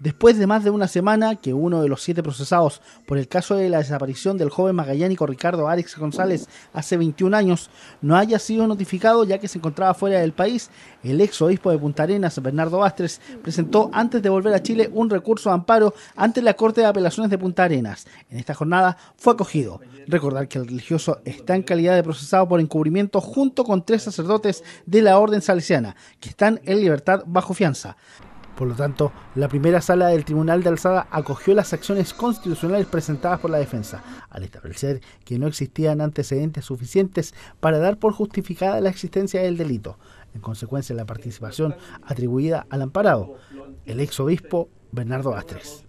Después de más de una semana que uno de los siete procesados por el caso de la desaparición del joven magallánico Ricardo Álex González hace 21 años no haya sido notificado ya que se encontraba fuera del país, el ex obispo de Punta Arenas, Bernardo Bastres, presentó antes de volver a Chile un recurso de amparo ante la Corte de Apelaciones de Punta Arenas. En esta jornada fue acogido. Recordar que el religioso está en calidad de procesado por encubrimiento junto con tres sacerdotes de la Orden Salesiana, que están en libertad bajo fianza. Por lo tanto, la primera sala del Tribunal de Alzada acogió las acciones constitucionales presentadas por la defensa, al establecer que no existían antecedentes suficientes para dar por justificada la existencia del delito. En consecuencia, la participación atribuida al amparado, el ex obispo Bernardo Astres.